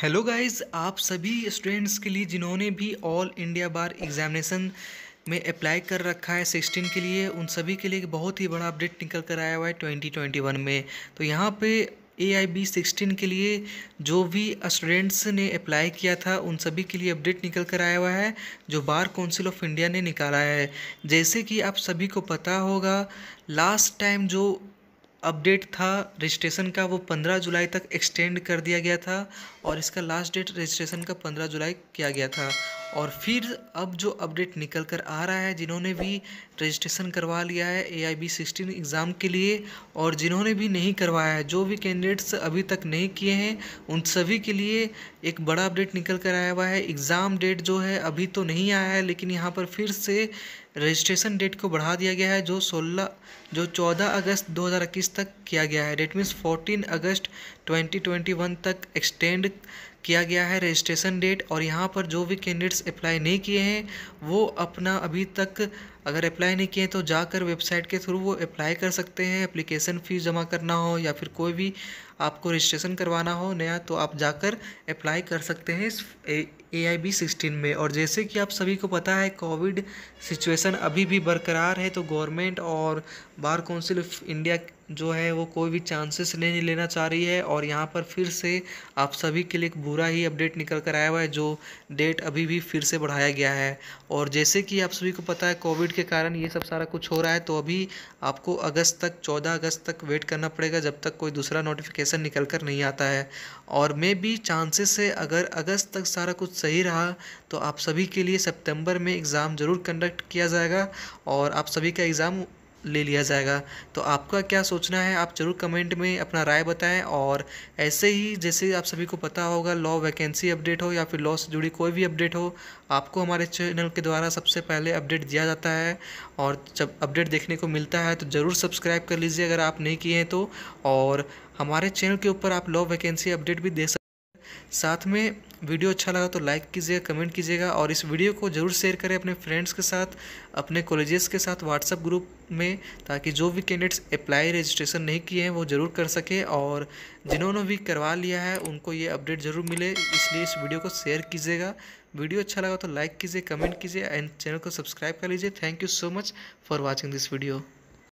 hello guys आप सभी students के लिए जिन्होंने भी ऑल इंडिया बार एग्जामिनेशन में अप्लाई कर रखा है सिक्सटीन के लिए उन सभी के लिए एक बहुत ही बड़ा अपडेट निकल कर आया हुआ है ट्वेंटी ट्वेंटी वन में तो यहाँ पे ए आई बी सिक्सटीन के लिए जो भी स्टूडेंट्स ने अप्लाई किया था उन सभी के लिए अपडेट निकल कर आया हुआ है जो बार काउंसिल ऑफ इंडिया ने निकाला है जैसे कि आप सभी को पता होगा लास्ट टाइम जो अपडेट था रजिस्ट्रेशन का वो पंद्रह जुलाई तक एक्सटेंड कर दिया गया था और इसका लास्ट डेट रजिस्ट्रेशन का पंद्रह जुलाई किया गया था और फिर अब जो अपडेट निकल कर आ रहा है जिन्होंने भी रजिस्ट्रेशन करवा लिया है A I B sixteen exam के लिए और जिन्होंने भी नहीं करवाया है जो भी कैंडिडेट्स अभी तक नहीं किए हैं उन सभी के लिए एक बड़ा अपडेट निकल कर आया हुआ है एग्ज़ाम डेट जो है अभी तो नहीं आया है लेकिन यहाँ पर फिर से रजिस्ट्रेशन डेट को बढ़ा दिया गया है जो 16 जो 14 अगस्त 2021 तक किया गया है डेट मीन्स 14 अगस्त 2021 तक एक्सटेंड किया गया है रजिस्ट्रेशन डेट और यहाँ पर जो भी कैंडिडेट्स अप्लाई नहीं किए हैं वो अपना अभी तक अगर अप्लाई नहीं किए तो जाकर वेबसाइट के थ्रू वो अप्लाई कर सकते हैं एप्लीकेशन फ़ीस जमा करना हो या फिर कोई भी आपको रजिस्ट्रेशन करवाना हो नया तो आप जाकर अप्लाई कर सकते हैं इस ए आई बी सिक्सटीन में और जैसे कि आप सभी को पता है कोविड सिचुएशन अभी भी बरकरार है तो गवर्नमेंट और बार काउंसिल ऑफ इंडिया जो है वो कोई भी चांसेस नहीं लेना चाह रही है और यहाँ पर फिर से आप सभी के लिए एक बुरा ही अपडेट निकल कर आया हुआ है जो डेट अभी भी फिर से बढ़ाया गया है और जैसे कि आप सभी को पता है कोविड के कारण ये सब सारा कुछ हो रहा है तो अभी आपको अगस्त तक चौदह अगस्त तक वेट करना पड़ेगा जब तक कोई दूसरा नोटिफिकेशन निकल कर नहीं आता है और मे भी चांसेस है अगर अगस्त तक सारा कुछ सही रहा तो आप सभी के लिए सेप्टेम्बर में एग्ज़ाम ज़रूर कंडक्ट किया जाएगा और आप सभी का एग्ज़ाम ले लिया जाएगा तो आपका क्या सोचना है आप ज़रूर कमेंट में अपना राय बताएं और ऐसे ही जैसे आप सभी को पता होगा लॉ वैकेंसी अपडेट हो या फिर लॉ से जुड़ी कोई भी अपडेट हो आपको हमारे चैनल के द्वारा सबसे पहले अपडेट दिया जाता है और जब अपडेट देखने को मिलता है तो ज़रूर सब्सक्राइब कर लीजिए अगर आप नहीं किए हैं तो और हमारे चैनल के ऊपर आप लॉ वैकेंसी अपडेट भी दे सकते साथ में वीडियो अच्छा लगा तो लाइक कीजिएगा कमेंट कीजिएगा और इस वीडियो को ज़रूर शेयर करें अपने फ्रेंड्स के साथ अपने कॉलेजेस के साथ व्हाट्सअप ग्रुप में ताकि जो भी कैंडिडेट्स अप्लाई रजिस्ट्रेशन नहीं किए हैं वो ज़रूर कर सके और जिन्होंने भी करवा लिया है उनको ये अपडेट ज़रूर मिले इसलिए इस वीडियो को शेयर कीजिएगा वीडियो अच्छा लगा तो लाइक कीजिए कमेंट कीजिए एंड चैनल को सब्सक्राइब कर लीजिए thank you so much for watching this video